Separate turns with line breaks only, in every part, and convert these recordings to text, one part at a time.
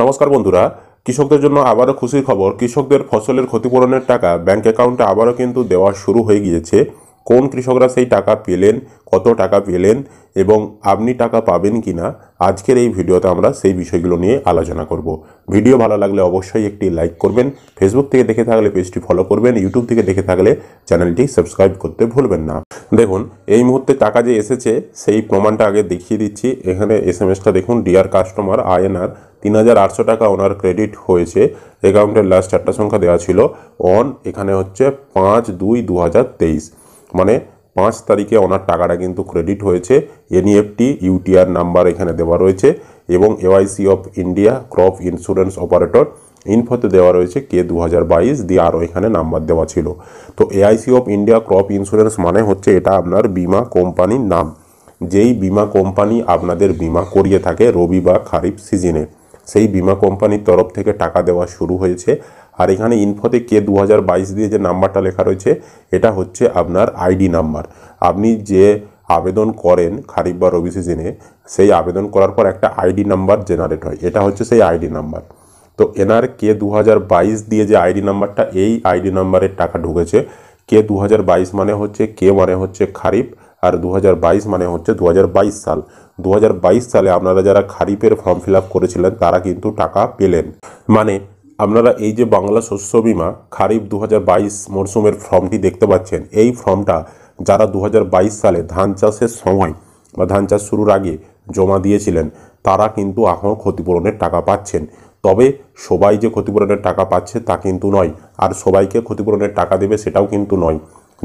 নমস্কার বন্ধুরা কৃষকদের জন্য আবারও খুশির খবর কৃষকদের ফসলের ক্ষতিপূরণের টাকা ব্যাংক অ্যাকাউন্টে আবারও কিন্তু দেওয়া শুরু হয়ে গিয়েছে কোন কৃষকরা সেই টাকা পেলেন কত টাকা পেলেন এবং আপনি টাকা পাবেন কি না আজকের এই ভিডিওতে আমরা সেই বিষয়গুলো নিয়ে আলোচনা করব ভিডিও ভালো লাগলে অবশ্যই একটি লাইক করবেন ফেসবুক থেকে দেখে থাকলে পেজটি ফলো করবেন ইউটিউব থেকে দেখে থাকলে চ্যানেলটি সাবস্ক্রাইব করতে ভুলবেন না দেখুন এই মুহূর্তে টাকা যে এসেছে সেই প্রমাণটা আগে দেখিয়ে দিচ্ছি এখানে এস এম এসটা দেখুন ডিয়ার কাস্টমার আইএনআর তিন হাজার আটশো টাকা ওনার ক্রেডিট হয়েছে অ্যাকাউন্টের লাস্ট চারটা সংখ্যা দেওয়া ছিল অন এখানে হচ্ছে পাঁচ দুই দু হাজার তেইশ মানে পাঁচ তারিখে ওনার টাকাটা কিন্তু ক্রেডিট হয়েছে এনইএফটি ইউটিআর নাম্বার এখানে দেওয়া রয়েছে এবং AIC of India crop insurance operator ইনফোতে দেওয়া রয়েছে কে দু হাজার বাইশ দিয়ে আরও এখানে নাম্বার দেওয়া ছিল তো AIC of India crop insurance মানে হচ্ছে এটা আপনার বিমা কোম্পানির নাম যেই বিমা কোম্পানি আপনাদের বিমা করিয়ে থাকে রবি বা খারিফ সিজনে সেই বিমা কোম্পানির তরফ থেকে টাকা দেওয়া শুরু হয়েছে আর এখানে ইনফোতে কে দু দিয়ে যে নাম্বারটা লেখা রয়েছে এটা হচ্ছে আপনার আইডি নাম্বার আপনি যে আবেদন করেন খারিফ বা রবি সিজনে সেই আবেদন করার পর একটা আইডি নাম্বার জেনারেট হয় এটা হচ্ছে সেই আইডি নাম্বার তো এনার কে দু দিয়ে যে আইডি নাম্বারটা এই আইডি নাম্বারের টাকা ঢুকেছে কে দু মানে হচ্ছে কে মানে হচ্ছে খারিফ আর দু মানে হচ্ছে দু সাল দু সালে আপনারা যারা খারিফের ফর্ম ফিল করেছিলেন তারা কিন্তু টাকা পেলেন মানে আপনারা এই যে বাংলা শস্য বিমা খারিফ দু মরশুমের ফর্মটি দেখতে পাচ্ছেন এই ফর্মটা যারা দু সালে ধান চাষের সময় বা ধান চাষ শুরুর আগে জমা দিয়েছিলেন তারা কিন্তু এখন ক্ষতিপূরণের টাকা পাচ্ছেন তবে সবাই যে ক্ষতিপূরণের টাকা পাচ্ছে তা কিন্তু নয় আর সবাইকে ক্ষতিপূরণের টাকা দেবে সেটাও কিন্তু নয়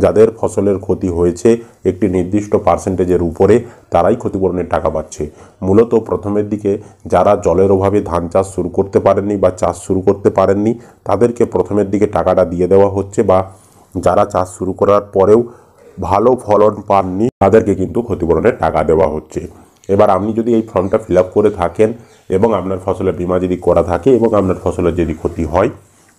যাদের ফসলের ক্ষতি হয়েছে একটি নির্দিষ্ট পার্সেন্টেজের উপরে তারাই ক্ষতিপূরণের টাকা পাচ্ছে মূলত প্রথমের দিকে যারা জলের অভাবে ধান চাষ শুরু করতে পারেননি বা চাষ শুরু করতে পারেননি তাদেরকে প্রথমের দিকে টাকাটা দিয়ে দেওয়া হচ্ছে বা যারা চাষ শুরু করার পরেও ভালো ফলন পাননি তাদেরকে কিন্তু ক্ষতিপূরণের টাকা দেওয়া হচ্ছে এবার আপনি যদি এই ফর্মটা ফিল করে থাকেন এবং আপনার ফসলের বিমা যদি করা থাকে এবং আপনার ফসলের যদি ক্ষতি হয়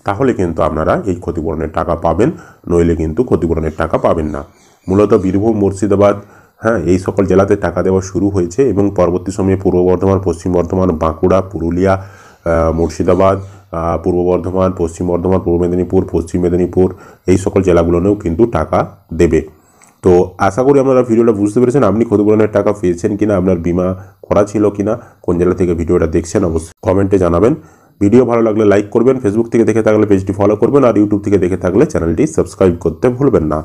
তাহলে কিন্তু আপনারা এই ক্ষতিপূরণের টাকা পাবেন নইলে কিন্তু ক্ষতিপূরণের টাকা পাবেন না মূলত বীরভূম মুর্শিদাবাদ হ্যাঁ এই সকল জেলাতে টাকা দেওয়া শুরু হয়েছে এবং পরবর্তী সময়ে পূর্ব বর্ধমান পশ্চিম বর্ধমান বাঁকুড়া পুরুলিয়া মুর্শিদাবাদ পূর্ব বর্ধমান পশ্চিম বর্ধমান পূর্ব মেদিনীপুর পশ্চিম মেদিনীপুর এই সকল জেলাগুলোনেও কিন্তু টাকা দেবে তো আশা করি আপনারা ভিডিওটা বুঝতে পেরেছেন আপনি ক্ষতিপূরণের টাকা পেয়েছেন কিনা আপনার বিমা করা ছিল কি না কোন জেলা থেকে ভিডিওটা দেখছেন অবশ্যই কমেন্টে জানাবেন ভিডিও ভালো লাগলে লাইক করবেন ফেসবুক থেকে দেখে থাকলে পেজটি ফলো করবেন আর ইউটিউব থেকে দেখে থাকলে চ্যানেলটি সাবস্ক্রাইব করতে ভুলবেন না